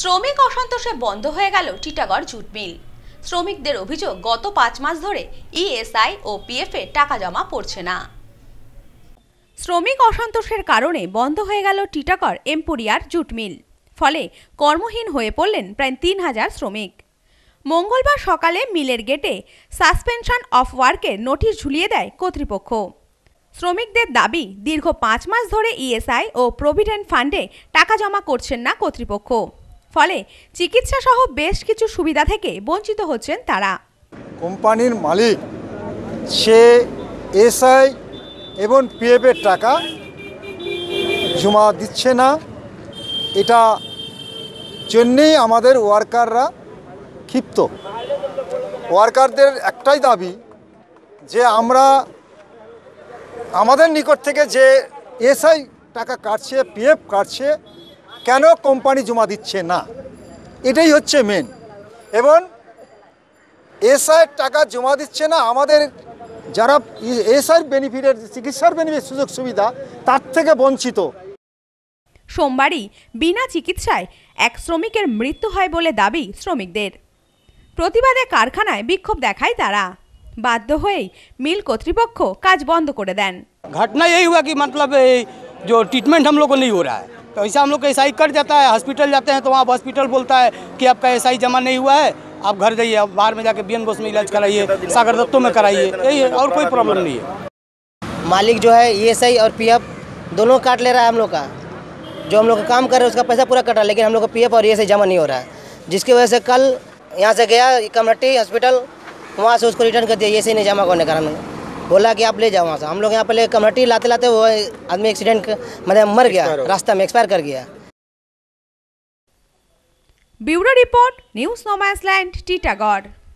শ্রমিক অসন্তোষে বন্ধ হয়ে গেল টিটাগড় জুট মিল শ্রমিকদের অভিযোগ গত পাঁচ মাস ধরে ইএসআই ও পিএফে টাকা জমা পড়ছে না শ্রমিক অসন্তোষের কারণে বন্ধ হয়ে গেল টিটাগড় এম্পোরিয়ার জুট মিল ফলে কর্মহীন হয়ে পড়লেন প্রায় তিন হাজার শ্রমিক মঙ্গলবার সকালে মিলের গেটে সাসপেনশন অফ ওয়ার্কের নোটিশ ঝুলিয়ে দেয় কর্তৃপক্ষ শ্রমিকদের দাবি দীর্ঘ পাঁচ মাস ধরে ইএসআই ও প্রভিডেন্ট ফান্ডে টাকা জমা করছেন না কর্তৃপক্ষ ফলে চিকিৎসা সহ বেশ কিছু সুবিধা থেকে বঞ্চিত হচ্ছেন তারা কোম্পানির মালিক সে এসআই এবং পিএফের টাকা জমা দিচ্ছে না এটা জন্যেই আমাদের ওয়ার্কাররা ক্ষিপ্ত ওয়ার্কারদের একটাই দাবি যে আমরা আমাদের নিকট থেকে যে এসআই টাকা কাটছে পিএফ কাটছে কেন কোম্পানি জমা দিচ্ছে না এটাই হচ্ছে মেন এবং এসআইয়ের টাকা জমা দিচ্ছে না আমাদের যারা এসআই বেনিফিটের চিকিৎসার বেনিফিট সুযোগ সুবিধা তার থেকে বঞ্চিত সোমবারই বিনা চিকিৎসায় এক শ্রমিকের মৃত্যু হয় বলে দাবি শ্রমিকদের প্রতিবাদে কারখানায় বিক্ষোভ দেখায় তারা বাধ্য হয়েই মিল কর্তৃপক্ষ কাজ বন্ধ করে দেন ঘটনা এই হুয়া কি মতলব এই যে ট্রিটমেন্ট लोग को नहीं हो तो ऐसा हम लोग का एस कट जाता है हॉस्पिटल जाते हैं तो वहाँ हॉस्पिटल बोलता है कि आपका एस जमा नहीं हुआ है आप घर जाइए आप बाहर में जाके बी एन बोस में इलाज कराइए सागर दत्तों में कराइए यही है और कोई प्रॉब्लम नहीं है मालिक जो है ई एस और पी दोनों काट ले रहा है हम लोग का जो हम लोग का काम कर रहे हैं उसका पैसा पूरा कटा लेकिन हम लोग का पी और ई जमा नहीं हो रहा है जिसकी वजह से कल यहाँ से गया कमरट्टी हॉस्पिटल वहाँ से उसको रिटर्न कर दिया ये सही नहीं जमा करने कारण बोला कि आप ले जाओ वहाँ से हम लोग यहाँ पहले कमहटी लाते लाते वो आदमी एक्सीडेंट मतलब मर गया रास्ता में एक्सपायर कर गया ब्यूरो रिपोर्ट न्यूज नोमैंस टीटागढ़